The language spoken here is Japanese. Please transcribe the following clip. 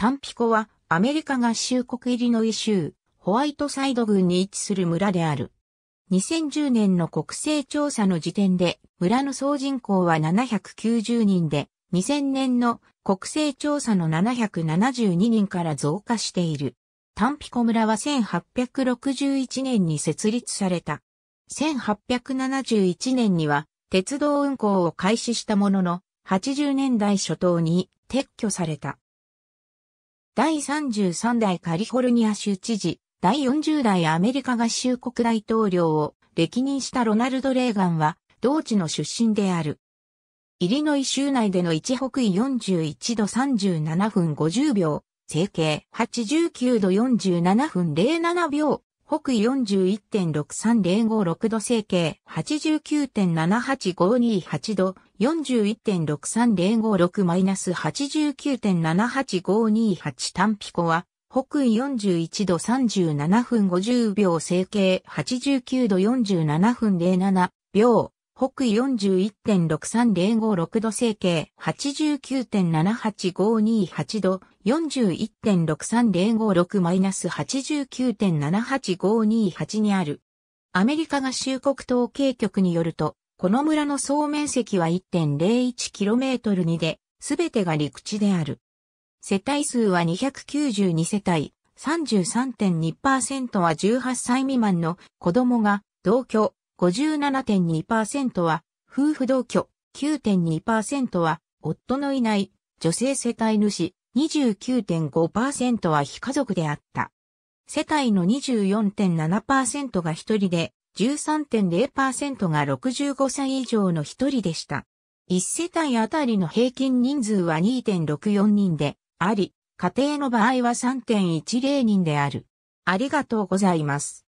タンピコはアメリカ合衆国イリノイ州ホワイトサイド郡に位置する村である。2010年の国勢調査の時点で村の総人口は790人で2000年の国勢調査の772人から増加している。タンピコ村は1861年に設立された。1871年には鉄道運行を開始したものの80年代初頭に撤去された。第33代カリフォルニア州知事、第40代アメリカ合衆国大統領を歴任したロナルド・レーガンは、同地の出身である。イリノイ州内での一北緯41度37分50秒、整形89度47分07秒、北緯41.63056度整形89.78528度、41.63056-89.78528単ピコは、北緯41度37分50秒整形89度47分07秒、北緯41.63056度整形89.78528度41.63056-89.78528にある。アメリカ合衆国統計局によると、この村の総面積は 1.01km にで、すべてが陸地である。世帯数は292世帯、33.2%は18歳未満の子供が同居、57.2%は夫婦同居、9.2%は夫のいない女性世帯主、29.5%は非家族であった。世帯の24.7%が一人で13.0%が65歳以上の一人でした。一世帯あたりの平均人数は2.64人であり、家庭の場合は3.10人である。ありがとうございます。